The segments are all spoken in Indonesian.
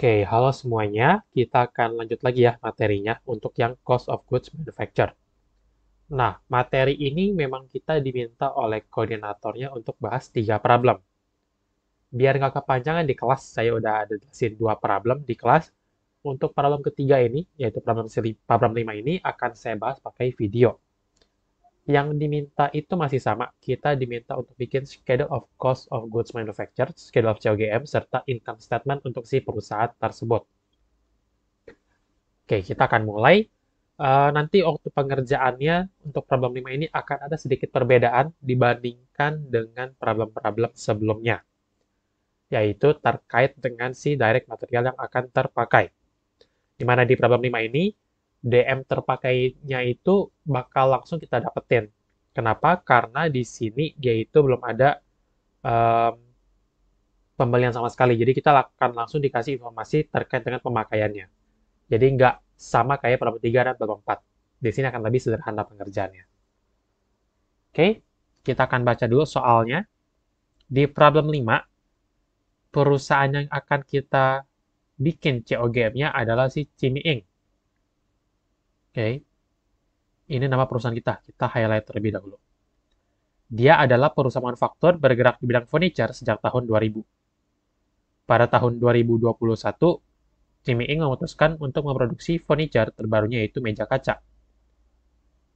Oke, halo semuanya. Kita akan lanjut lagi ya materinya untuk yang cost of goods manufactured. Nah, materi ini memang kita diminta oleh koordinatornya untuk bahas tiga problem. Biar nggak kepanjangan di kelas, saya udah ada jelasin dua problem di kelas. Untuk problem ketiga ini, yaitu problem, problem lima ini, akan saya bahas pakai video yang diminta itu masih sama. Kita diminta untuk bikin schedule of cost of goods manufactured, schedule of COGM, serta income statement untuk si perusahaan tersebut. Oke, kita akan mulai. Uh, nanti waktu pengerjaannya untuk problem 5 ini akan ada sedikit perbedaan dibandingkan dengan problem-problem sebelumnya, yaitu terkait dengan si direct material yang akan terpakai. Dimana di problem 5 ini, DM terpakainya itu bakal langsung kita dapetin. Kenapa? Karena di sini dia itu belum ada um, pembelian sama sekali. Jadi kita akan langsung dikasih informasi terkait dengan pemakaiannya. Jadi nggak sama kayak pada 3 dan bab 4. Di sini akan lebih sederhana pengerjaannya. Oke, kita akan baca dulu soalnya. Di problem 5, perusahaan yang akan kita bikin COGM-nya adalah si Cimi Inc okay, ini nama perusahaan kita. Kita highlight terlebih dahulu. Dia adalah perusahaan manufaktur bergerak di bidang furniture sejak tahun 2000. Pada tahun 2021, Jimmy Ing memutuskan untuk memproduksi furniture terbarunya yaitu meja kaca.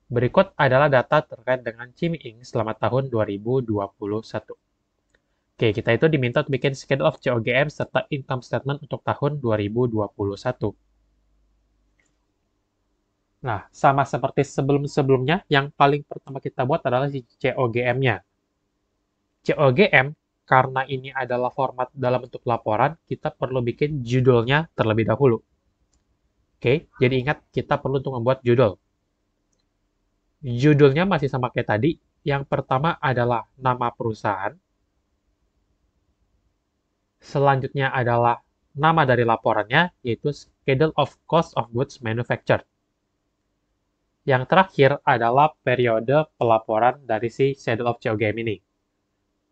Berikut adalah data terkait dengan Jimmy Ing selama tahun 2021. Oke, kita itu diminta untuk bikin schedule of COGM serta income statement untuk tahun 2021. Nah, sama seperti sebelum-sebelumnya, yang paling pertama kita buat adalah si COGM-nya. COGM, karena ini adalah format dalam bentuk laporan, kita perlu bikin judulnya terlebih dahulu. Oke, jadi ingat kita perlu untuk membuat judul. Judulnya masih sama kayak tadi. Yang pertama adalah nama perusahaan. Selanjutnya adalah nama dari laporannya, yaitu Schedule of Cost of Goods Manufactured. Yang terakhir adalah periode pelaporan dari si Shadow of Game ini.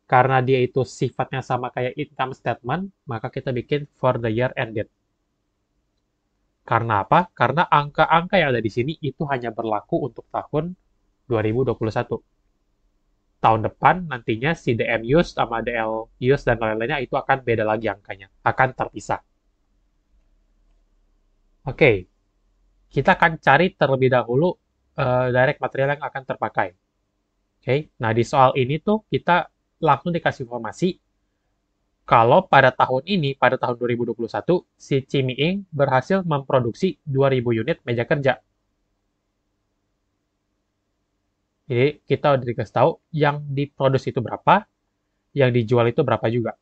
Karena dia itu sifatnya sama kayak income statement, maka kita bikin for the year ended. Karena apa? Karena angka-angka yang ada di sini itu hanya berlaku untuk tahun 2021. Tahun depan nantinya si DM use sama DL use dan lain-lainnya itu akan beda lagi angkanya, akan terpisah. Oke, okay. kita akan cari terlebih dahulu uh, direct material yang akan terpakai. Oke, okay? nah di soal ini tuh kita langsung dikasih informasi kalau pada tahun ini, pada tahun 2021, si Ing berhasil memproduksi 2000 unit meja kerja. Jadi kita udah dikasih tahu yang diproduksi itu berapa, yang dijual itu berapa juga.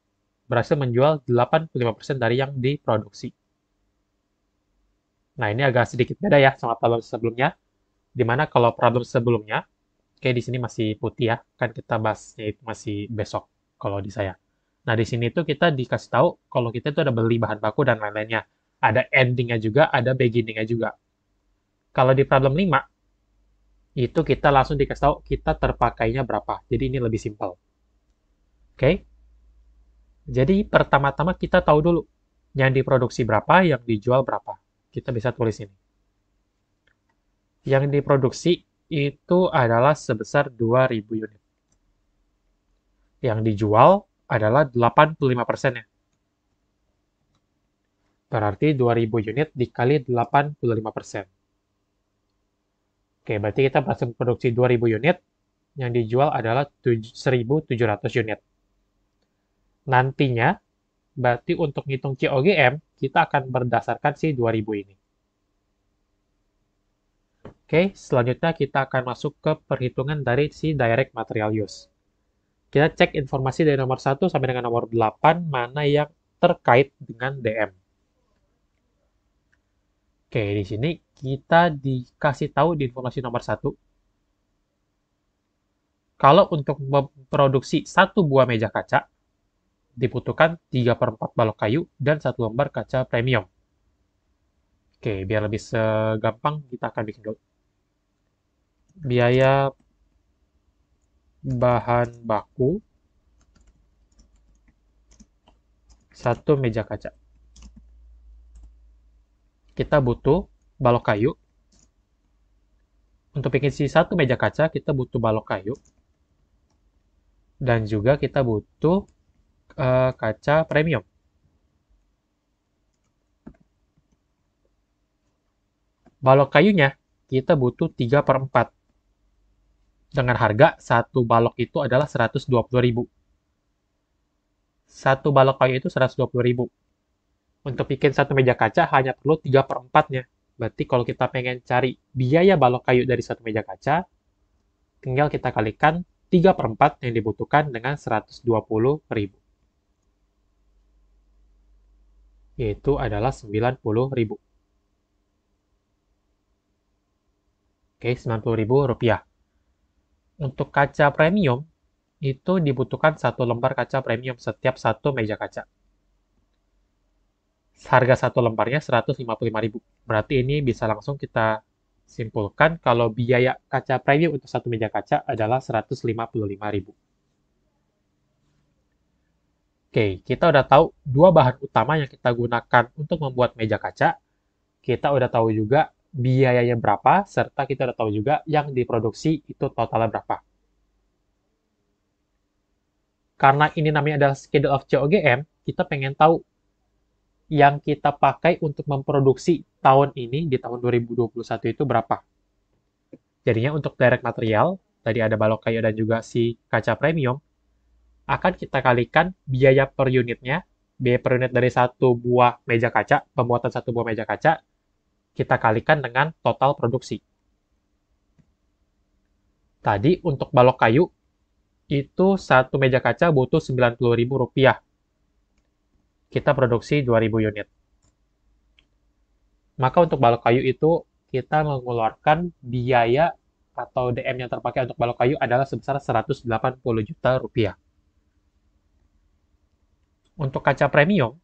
Berhasil menjual 85% dari yang diproduksi. Nah ini agak sedikit beda ya sama tahun sebelumnya. Dimana kalau problem sebelumnya, kayak di sini masih putih ya, kan kita bahasnya itu masih besok kalau di saya. Nah, di sini tuh kita dikasih tahu kalau kita itu ada beli bahan baku dan lain-lainnya. Ada endingnya juga, ada beginningnya juga. Kalau di problem 5, itu kita langsung dikasih tahu kita terpakainya berapa. Jadi ini lebih simpel. Oke? Okay? Jadi pertama-tama kita tahu dulu yang diproduksi berapa, yang dijual berapa. Kita bisa tulis ini yang diproduksi itu adalah sebesar 2.000 unit. Yang dijual adalah 85 ya. Berarti 2.000 unit dikali 85 Oke, berarti kita berhasil produksi 2.000 unit, yang dijual adalah 1.700 unit. Nantinya, berarti untuk ngitung COGM, kita akan berdasarkan si 2.000 ini. Oke, selanjutnya kita akan masuk ke perhitungan dari si direct material use. Kita cek informasi dari nomor 1 sampai dengan nomor 8 mana yang terkait dengan DM. Oke, di sini kita dikasih tahu di informasi nomor 1. Kalau untuk memproduksi satu buah meja kaca, dibutuhkan 3 per 4 balok kayu dan satu lembar kaca premium. Oke, biar lebih segampang kita akan bikin dulu biaya bahan baku satu meja kaca. Kita butuh balok kayu. Untuk bikin satu meja kaca, kita butuh balok kayu. Dan juga kita butuh uh, kaca premium. Balok kayunya, kita butuh 3 per 4 dengan harga satu balok itu adalah 120.000. Satu balok kayu itu 120.000. Untuk bikin satu meja kaca hanya perlu 3 per 4-nya. Berarti kalau kita pengen cari biaya balok kayu dari satu meja kaca, tinggal kita kalikan 3 per 4 yang dibutuhkan dengan 120.000. Yaitu adalah 90.000. Oke, 90.000 rupiah. Untuk kaca premium, itu dibutuhkan satu lembar kaca premium setiap satu meja kaca. Harga satu lembarnya 155.000. Berarti ini bisa langsung kita simpulkan kalau biaya kaca premium untuk satu meja kaca adalah 155.000. Oke, kita udah tahu dua bahan utama yang kita gunakan untuk membuat meja kaca. Kita udah tahu juga biayanya berapa, serta kita udah tahu juga yang diproduksi itu totalnya berapa. Karena ini namanya adalah schedule of COGM, kita pengen tahu yang kita pakai untuk memproduksi tahun ini di tahun 2021 itu berapa. Jadinya untuk direct material, tadi ada balok kayu dan juga si kaca premium, akan kita kalikan biaya per unitnya, biaya per unit dari satu buah meja kaca, pembuatan satu buah meja kaca, kita kalikan dengan total produksi. Tadi untuk balok kayu, itu satu meja kaca butuh Rp90.000. Kita produksi 2.000 unit. Maka untuk balok kayu itu, kita mengeluarkan biaya atau DM yang terpakai untuk balok kayu adalah sebesar 180 juta rupiah. Untuk kaca premium,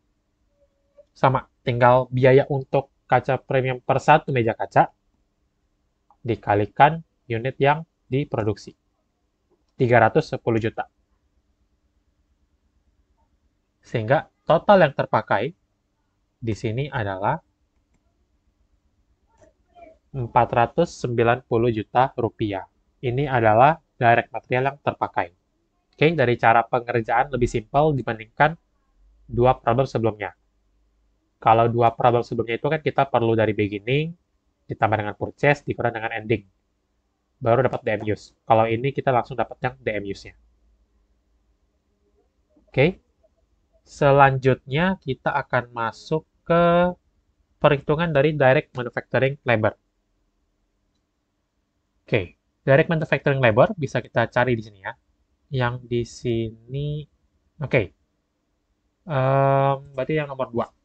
sama, tinggal biaya untuk kaca premium per satu meja kaca dikalikan unit yang diproduksi. 310 juta. Sehingga total yang terpakai di sini adalah 490 juta rupiah. Ini adalah direct material yang terpakai. Oke, dari cara pengerjaan lebih simpel dibandingkan dua problem sebelumnya. Kalau dua problem sebelumnya itu kan kita perlu dari beginning, ditambah dengan purchase, dikurang dengan ending. Baru dapat DM use. Kalau ini kita langsung dapat yang DM use-nya. Oke. Okay. Selanjutnya kita akan masuk ke perhitungan dari direct manufacturing labor. Oke, okay. direct manufacturing labor bisa kita cari di sini ya. Yang di sini, oke. Okay. Um, berarti yang nomor 2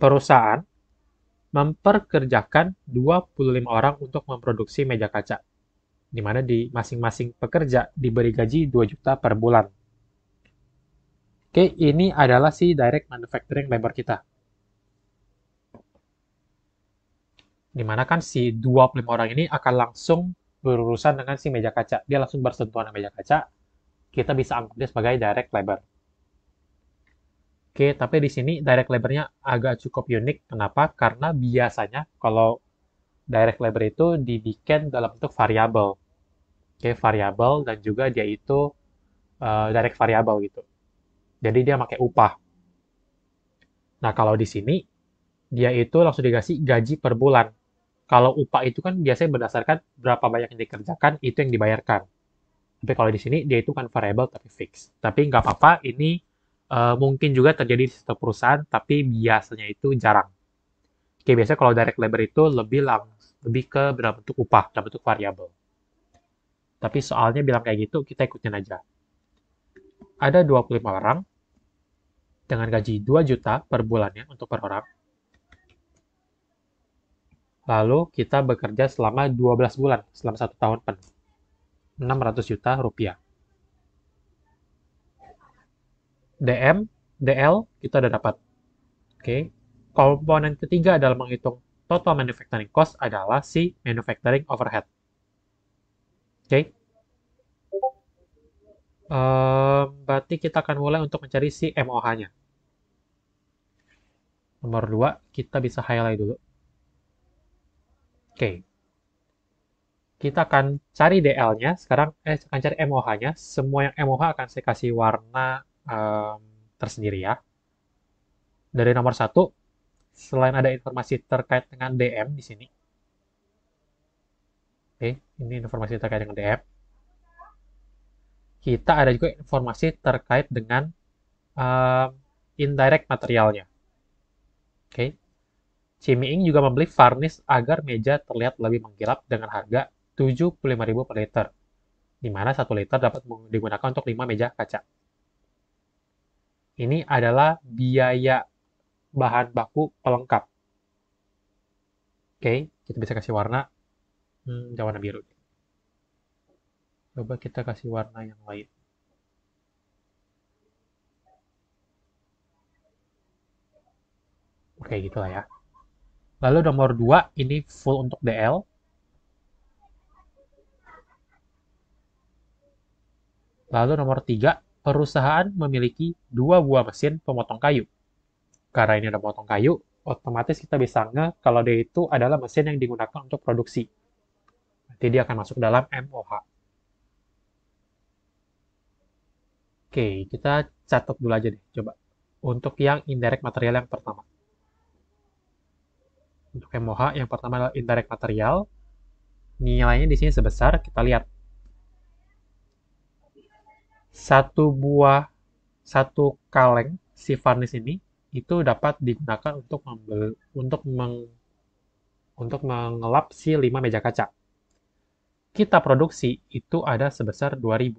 perusahaan memperkerjakan 25 orang untuk memproduksi meja kaca, di mana di masing-masing pekerja diberi gaji 2 juta per bulan. Oke, ini adalah si direct manufacturing labor kita. di mana kan si 25 orang ini akan langsung berurusan dengan si meja kaca. Dia langsung bersentuhan dengan meja kaca. Kita bisa anggap dia sebagai direct labor. Oke, tapi di sini direct labor-nya agak cukup unik. Kenapa? Karena biasanya kalau direct labor itu dibikin dalam bentuk variabel. Oke, variabel dan juga dia itu uh, direct variabel gitu. Jadi dia pakai upah. Nah, kalau di sini dia itu langsung dikasih gaji per bulan. Kalau upah itu kan biasanya berdasarkan berapa banyak yang dikerjakan, itu yang dibayarkan. Tapi kalau di sini dia itu kan variable tapi fix. Tapi nggak apa-apa, ini uh, mungkin juga terjadi di satu perusahaan, tapi biasanya itu jarang. Oke, biasanya kalau direct labor itu lebih lang lebih ke dalam bentuk upah, dalam bentuk variabel. Tapi soalnya bilang kayak gitu, kita ikutin aja. Ada 25 orang dengan gaji 2 juta per bulannya untuk per orang. Lalu kita bekerja selama 12 bulan, selama satu tahun penuh. 600 juta rupiah. DM, DL, kita sudah dapat. Oke. Okay. Komponen ketiga dalam menghitung total manufacturing cost adalah si manufacturing overhead. Oke. Okay. Um, berarti kita akan mulai untuk mencari si MOH-nya. Nomor dua kita bisa highlight dulu. Oke. Okay. Kita akan cari DL-nya, sekarang eh, akan cari MOH-nya. Semua yang MOH akan saya kasih warna um, tersendiri ya. Dari nomor satu, selain ada informasi terkait dengan DM di sini. Oke, ini informasi terkait dengan DM. Kita ada juga informasi terkait dengan um, indirect materialnya. Oke. Ing juga membeli varnish agar meja terlihat lebih mengkilap dengan harga 75.000 per liter, di mana 1 liter dapat digunakan untuk 5 meja kaca ini adalah biaya bahan baku pelengkap. Oke, kita bisa kasih warna, hmm, warna biru. Coba kita kasih warna yang lain. Oke, okay, gitulah ya. Lalu nomor 2, ini full untuk DL. Lalu nomor 3, perusahaan memiliki dua buah mesin pemotong kayu. Karena ini ada pemotong kayu, otomatis kita bisa nge kalau dia itu adalah mesin yang digunakan untuk produksi. Nanti dia akan masuk dalam MOH. Oke, kita catat dulu aja deh, coba. Untuk yang indirect material yang pertama. Untuk MOH yang pertama adalah indirect material. Nilainya di sini sebesar, kita lihat satu buah satu kaleng si varnish ini itu dapat digunakan untuk membeli, untuk meng, untuk mengelap si 5 meja kaca. Kita produksi itu ada sebesar 2000.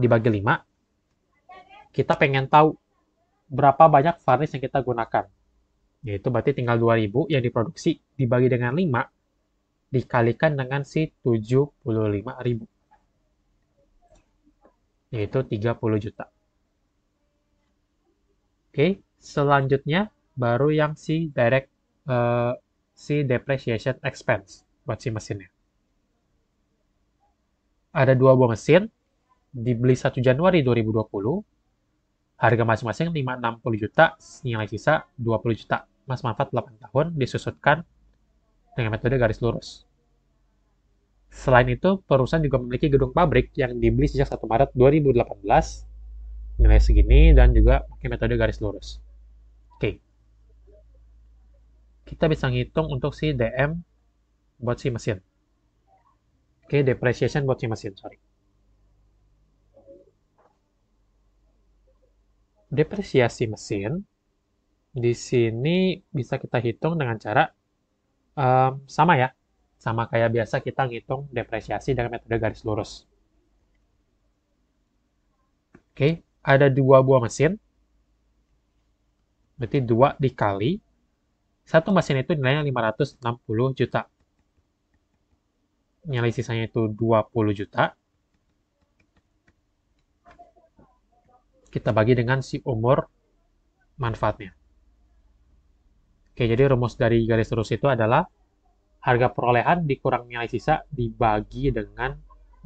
Dibagi 5, kita pengen tahu berapa banyak varnish yang kita gunakan. Yaitu berarti tinggal 2000 yang diproduksi dibagi dengan 5 dikalikan dengan si 75.000 yaitu 30 juta. Oke, selanjutnya baru yang si direct uh, si depreciation expense buat si mesinnya. Ada dua buah mesin, dibeli 1 Januari 2020, harga masing-masing 560 juta, nilai sisa 20 juta. Mas manfaat 8 tahun disusutkan dengan metode garis lurus. Selain itu, perusahaan juga memiliki gedung pabrik yang dibeli sejak 1 Maret 2018, nilai segini, dan juga pakai metode garis lurus. Oke. Kita bisa ngitung untuk si DM buat si mesin. Oke, okay, depreciation buat si mesin, sorry. Depresiasi mesin di sini bisa kita hitung dengan cara um, sama ya, sama kayak biasa kita ngitung depresiasi dengan metode garis lurus. Oke, ada dua buah mesin. Berarti dua dikali. Satu mesin itu nilainya 560 juta. Nilai sisanya itu 20 juta. Kita bagi dengan si umur manfaatnya. Oke, jadi rumus dari garis lurus itu adalah harga perolehan dikurang nilai sisa dibagi dengan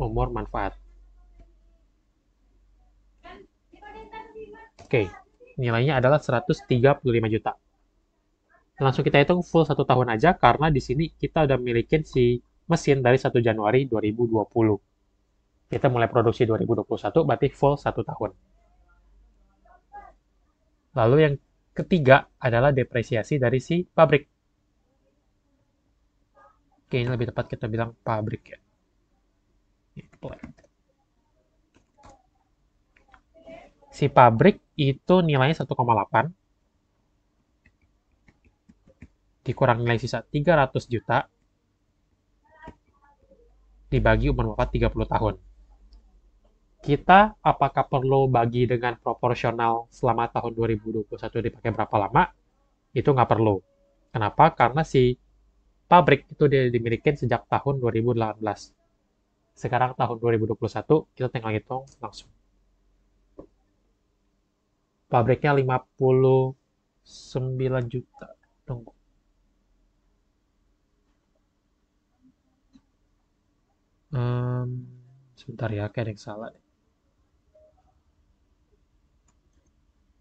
umur manfaat. Oke, nilainya adalah 135 juta. Langsung kita hitung full satu tahun aja karena di sini kita udah milikin si mesin dari 1 Januari 2020. Kita mulai produksi 2021 berarti full satu tahun. Lalu yang ketiga adalah depresiasi dari si pabrik kayaknya lebih tepat kita bilang pabrik ya gitu. si pabrik itu nilainya 1,8 dikurang nilai sisa 300 juta dibagi umur wafat 30 tahun. Kita apakah perlu bagi dengan proporsional selama tahun 2021 dipakai berapa lama? Itu nggak perlu. Kenapa? Karena si pabrik itu dia dimiliki sejak tahun 2018. Sekarang tahun 2021, kita tinggal hitung langsung. Pabriknya 59 juta. Tunggu. Um, sebentar ya, kayak ada yang salah.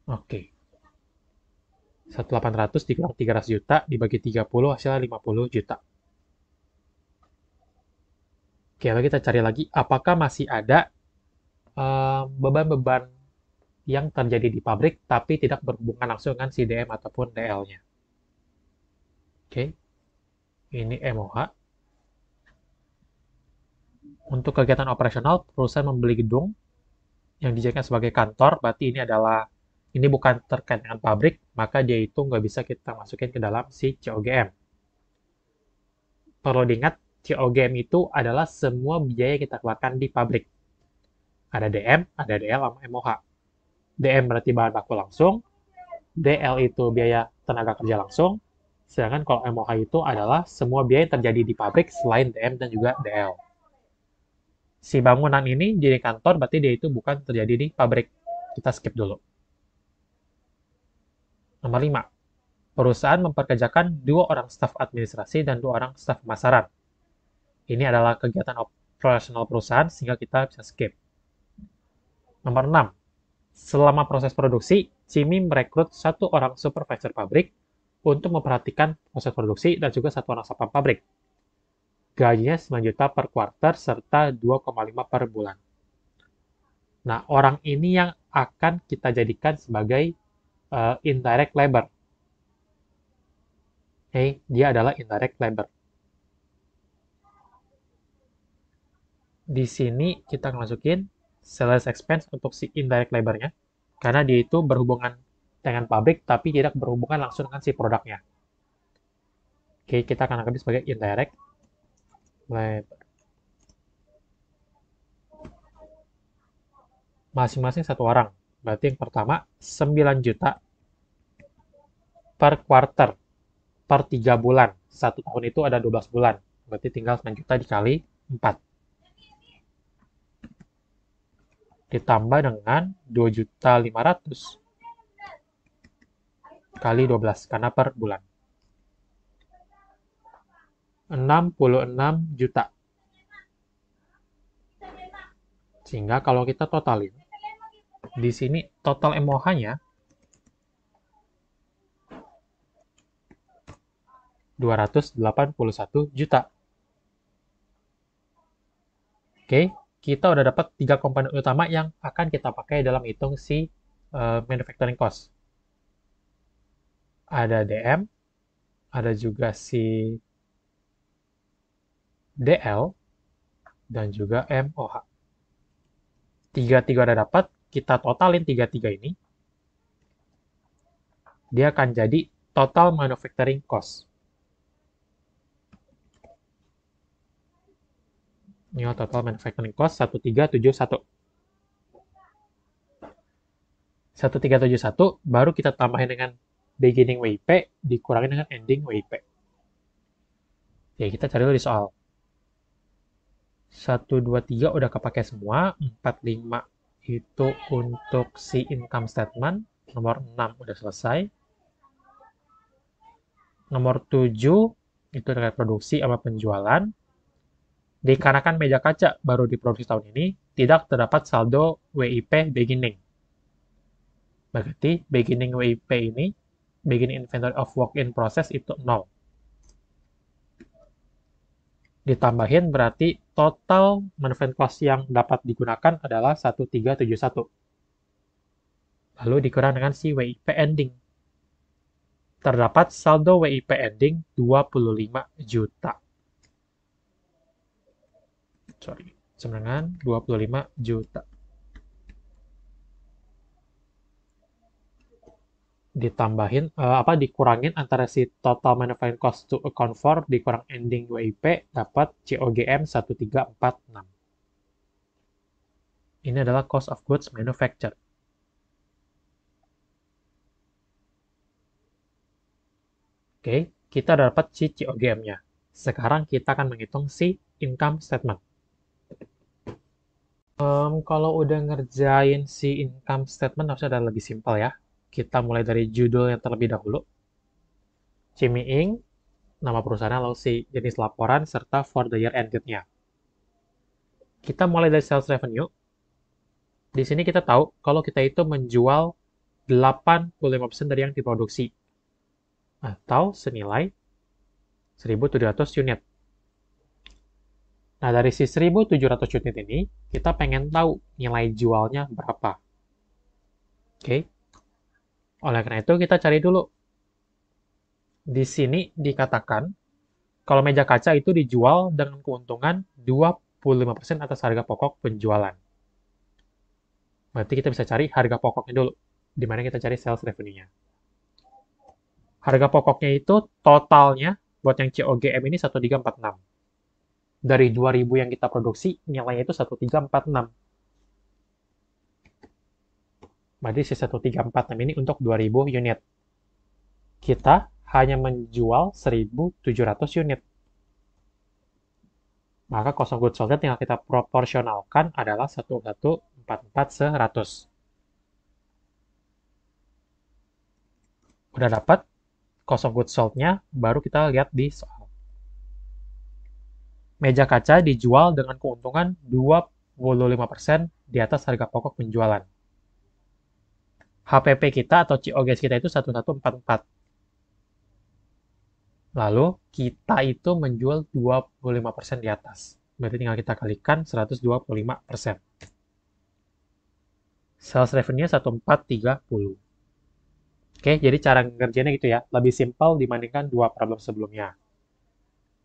Oke. Okay. 1800 dikurang 300 juta dibagi 30 hasilnya 50 juta. Oke, lalu kita cari lagi apakah masih ada eh, beban-beban uh, yang terjadi di pabrik tapi tidak berhubungan langsung dengan CDM ataupun DL-nya. Oke, ini MOH. Untuk kegiatan operasional, perusahaan membeli gedung yang dijadikan sebagai kantor, berarti ini adalah, ini bukan terkait dengan pabrik, maka dia itu nggak bisa kita masukin ke dalam si COGM. Perlu diingat, COGM itu adalah semua biaya yang kita keluarkan di pabrik. Ada DM, ada DL, sama MOH. DM berarti bahan baku langsung, DL itu biaya tenaga kerja langsung, sedangkan kalau MOH itu adalah semua biaya yang terjadi di pabrik selain DM dan juga DL. Si bangunan ini jadi kantor berarti dia itu bukan terjadi di pabrik. Kita skip dulu. Nomor 5. Perusahaan memperkerjakan dua orang staf administrasi dan dua orang staf pemasaran. Ini adalah kegiatan operasional perusahaan sehingga kita bisa skip. Nomor 6. Selama proses produksi, cimi merekrut satu orang supervisor pabrik untuk memperhatikan proses produksi dan juga satu orang satpam pabrik. Gajinya 9 juta per kuarter serta 2,5 per bulan. Nah, orang ini yang akan kita jadikan sebagai uh, indirect labor. Oke, okay? dia adalah indirect labor. Di sini kita masukin sales expense untuk si indirect labornya karena dia itu berhubungan dengan pabrik tapi tidak berhubungan langsung dengan si produknya. Oke, okay, kita akan anggap sebagai indirect labor. Masing-masing satu orang. Berarti yang pertama 9 juta per quarter per 3 bulan. Satu tahun itu ada 12 bulan. Berarti tinggal 9 juta dikali 4. Ditambah dengan 2 juta 500 kali 12 karena per bulan. 66 juta. Sehingga kalau kita totalin di sini total MOH-nya 281 juta. Oke, kita udah dapat tiga komponen utama yang akan kita pakai dalam hitung si uh, manufacturing cost. Ada DM, ada juga si DL, dan juga MOH. Tiga-tiga udah dapat, kita totalin tiga-tiga ini, dia akan jadi total manufacturing cost. Ini oh, total manufacturing cost 1371. 1371 baru kita tambahin dengan beginning WIP dikurangin dengan ending WIP. Ya, kita cari dulu di soal. 1, 2, 3 udah kepake semua. 4, 5, itu untuk si income statement nomor 6 udah selesai nomor 7 itu terkait produksi sama penjualan dikarenakan meja kaca baru diproduksi tahun ini tidak terdapat saldo WIP beginning berarti beginning WIP ini beginning inventory of work in process itu 0 ditambahin berarti total management cost yang dapat digunakan adalah 1371. Lalu dikurang dengan si WIP ending. Terdapat saldo WIP ending 25 juta. Sorry, sebenarnya 25 juta. ditambahin uh, apa dikurangin antara si total manufacturing cost to account for dikurang ending WIP dapat COGM 1346. Ini adalah cost of goods manufactured. Oke, kita dapat si COGM-nya. Sekarang kita akan menghitung si income statement. Um, kalau udah ngerjain si income statement harusnya ada lebih simpel ya. Kita mulai dari judul yang terlebih dahulu. Cimi Inc., nama perusahaan LLC, jenis laporan, serta for the year ended-nya. Kita mulai dari sales revenue. Di sini kita tahu kalau kita itu menjual 85% dari yang diproduksi atau senilai 1.700 unit. Nah, dari si 1.700 unit ini, kita pengen tahu nilai jualnya berapa. Oke, okay. Oleh karena itu kita cari dulu. Di sini dikatakan kalau meja kaca itu dijual dengan keuntungan 25% atas harga pokok penjualan. Berarti kita bisa cari harga pokoknya dulu, di mana kita cari sales revenue-nya. Harga pokoknya itu totalnya buat yang COGM ini 1346. Dari 2000 yang kita produksi, nilainya itu 1346 berarti C134 ini untuk 2000 unit. Kita hanya menjual 1700 unit. Maka kosong good goods sold tinggal kita proporsionalkan adalah 1144 100. Udah dapat kosong good sold-nya, baru kita lihat di soal. Meja kaca dijual dengan keuntungan 25% di atas harga pokok penjualan. HPP kita atau COGS kita itu 1144. Lalu kita itu menjual 25% di atas. Berarti tinggal kita kalikan 125%. Sales revenue 1430. Oke, jadi cara ngerjainnya gitu ya. Lebih simpel dibandingkan dua problem sebelumnya.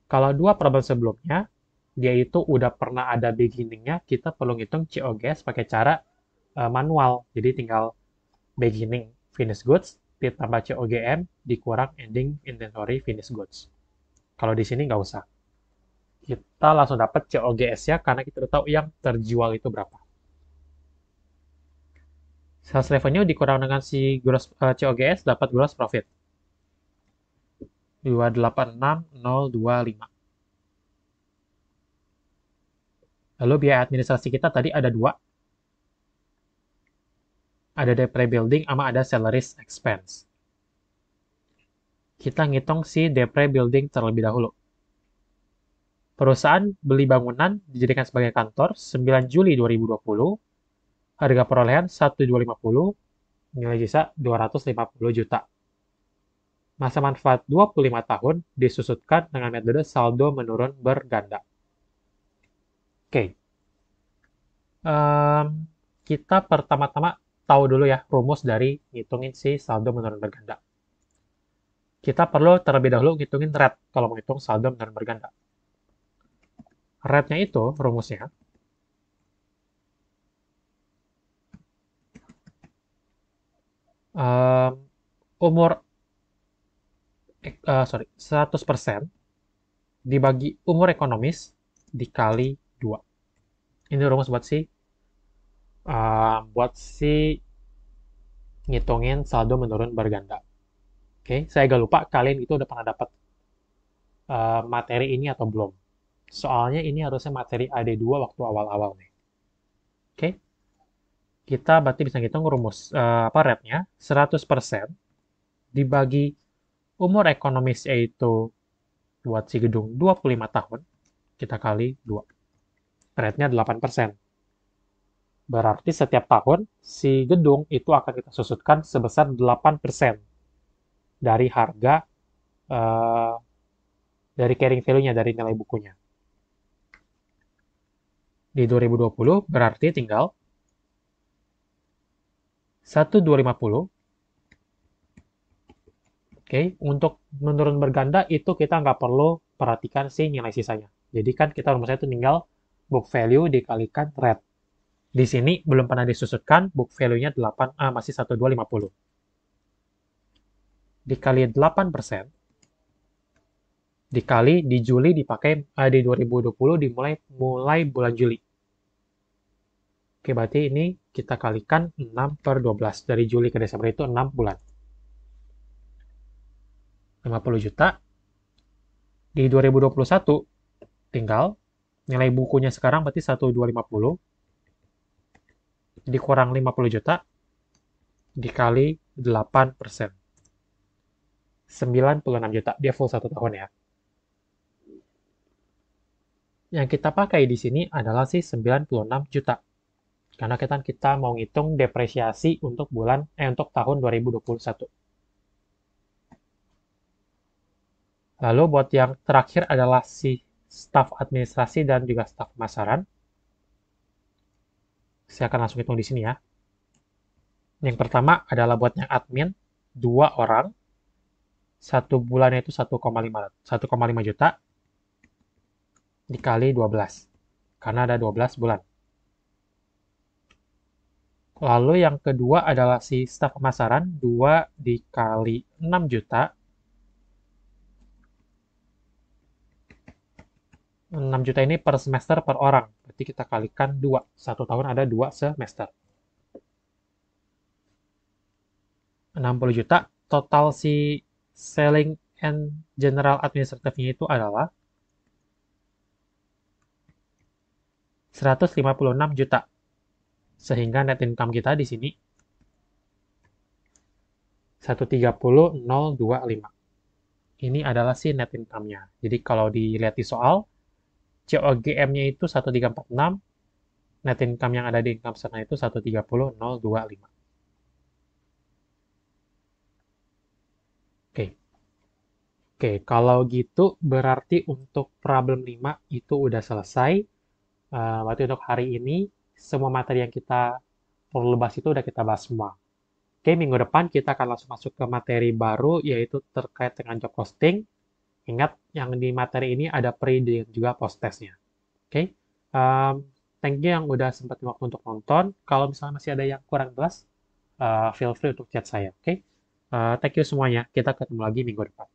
Kalau dua problem sebelumnya, dia itu udah pernah ada beginningnya, kita perlu ngitung COGS pakai cara uh, manual. Jadi tinggal beginning Finish goods ditambah COGM dikurang ending inventory Finish goods. Kalau di sini nggak usah. Kita langsung dapat cogs ya, karena kita udah tahu yang terjual itu berapa. Sales revenue dikurang dengan si gross, uh, eh, COGS dapat gross profit. 286025. Lalu biaya administrasi kita tadi ada dua, ada debt building sama ada salaries expense. Kita ngitung si debt building terlebih dahulu. Perusahaan beli bangunan dijadikan sebagai kantor 9 Juli 2020. Harga perolehan 1250, nilai sisa 250 juta. Masa manfaat 25 tahun disusutkan dengan metode saldo menurun berganda. Oke. Okay. Um, kita pertama-tama tahu dulu ya rumus dari ngitungin si saldo menurun berganda. Kita perlu terlebih dahulu ngitungin red kalau menghitung saldo menurun berganda. nya itu rumusnya um, umur uh, sorry 100% dibagi umur ekonomis dikali 2. Ini rumus buat si uh, buat si ngitungin saldo menurun berganda. Oke, okay? saya agak lupa kalian itu udah pernah dapat uh, materi ini atau belum. Soalnya ini harusnya materi AD2 waktu awal-awal nih. Oke, okay? kita berarti bisa ngitung rumus uh, apa rate-nya 100% dibagi umur ekonomis yaitu buat si gedung 25 tahun, kita kali 2. Rate-nya 8%. Berarti setiap tahun, si gedung itu akan kita susutkan sebesar 8% dari harga, uh, dari carrying value-nya, dari nilai bukunya. Di 2020 berarti tinggal 1250. Oke, untuk menurun berganda itu kita nggak perlu perhatikan si nilai sisanya. Jadi kan kita rumusnya itu tinggal book value dikalikan rate. Di sini belum pernah disusutkan, book value-nya 8, ah, masih 1250. Dikali 8%, dikali di Juli dipakai, ah, di 2020 dimulai mulai bulan Juli. Oke, berarti ini kita kalikan 6 per 12. Dari Juli ke Desember itu 6 bulan. 50 juta. Di 2021, tinggal nilai bukunya sekarang berarti 1250 jadi kurang 50 juta dikali 8 persen. 96 juta. Dia full satu tahun ya. Yang kita pakai di sini adalah sih 96 juta. Karena kita, kita mau ngitung depresiasi untuk bulan eh untuk tahun 2021. Lalu buat yang terakhir adalah si staf administrasi dan juga staf pemasaran. Saya akan langsung hitung di sini ya. Yang pertama adalah buat yang admin, dua orang, satu bulan itu 1,5 juta dikali 12 karena ada 12 bulan. Lalu yang kedua adalah si staf pemasaran 2 dikali 6 juta 6 juta ini per semester per orang. Berarti kita kalikan dua. Satu tahun ada dua semester. 60 juta. Total si selling and general administrative-nya itu adalah 156 juta. Sehingga net income kita di sini 130,025. Ini adalah si net income-nya. Jadi kalau dilihat di soal, COGM-nya itu 1346, net income yang ada di income statement itu 130,025. Oke. Oke, kalau gitu berarti untuk problem 5 itu udah selesai. Eh, berarti untuk hari ini semua materi yang kita perlu bahas itu udah kita bahas semua. Oke, minggu depan kita akan langsung masuk ke materi baru yaitu terkait dengan job posting Ingat yang di materi ini ada pre dan juga post testnya. Oke, okay? um, thank you yang udah sempat waktu untuk nonton. Kalau misalnya masih ada yang kurang jelas, uh, feel free untuk chat saya. Oke, okay? uh, eh, thank you semuanya. Kita ketemu lagi minggu depan.